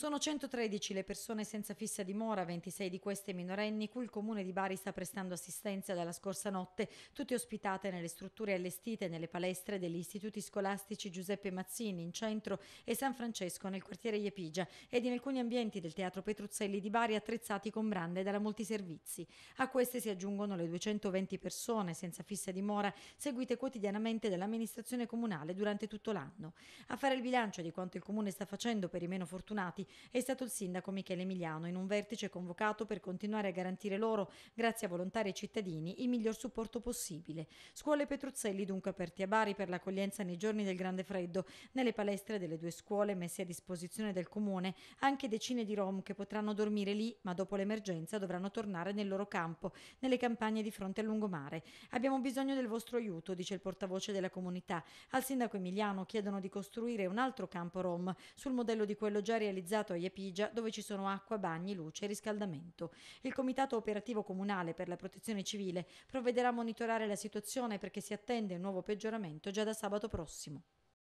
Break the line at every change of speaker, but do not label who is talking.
Sono 113 le persone senza fissa dimora, 26 di queste minorenni, cui il comune di Bari sta prestando assistenza dalla scorsa notte, tutte ospitate nelle strutture allestite nelle palestre degli istituti scolastici Giuseppe Mazzini in centro e San Francesco nel quartiere Iepigia ed in alcuni ambienti del teatro Petruzzelli di Bari attrezzati con brande dalla multiservizi. A queste si aggiungono le 220 persone senza fissa dimora seguite quotidianamente dall'amministrazione comunale durante tutto l'anno. A fare il bilancio di quanto il comune sta facendo per i meno fortunati è stato il sindaco Michele Emiliano in un vertice convocato per continuare a garantire loro, grazie a volontari e cittadini, il miglior supporto possibile. Scuole Petruzzelli dunque aperti a Bari per l'accoglienza nei giorni del grande freddo, nelle palestre delle due scuole messe a disposizione del comune, anche decine di rom che potranno dormire lì, ma dopo l'emergenza dovranno tornare nel loro campo, nelle campagne di fronte al lungomare. Abbiamo bisogno del vostro aiuto, dice il portavoce della comunità. Al sindaco Emiliano chiedono di costruire un altro campo rom sul modello di quello già realizzato ospitato a Iapigia dove ci sono acqua, bagni, luce e riscaldamento. Il Comitato Operativo Comunale per la Protezione Civile provvederà a monitorare la situazione perché si attende un nuovo peggioramento già da sabato prossimo.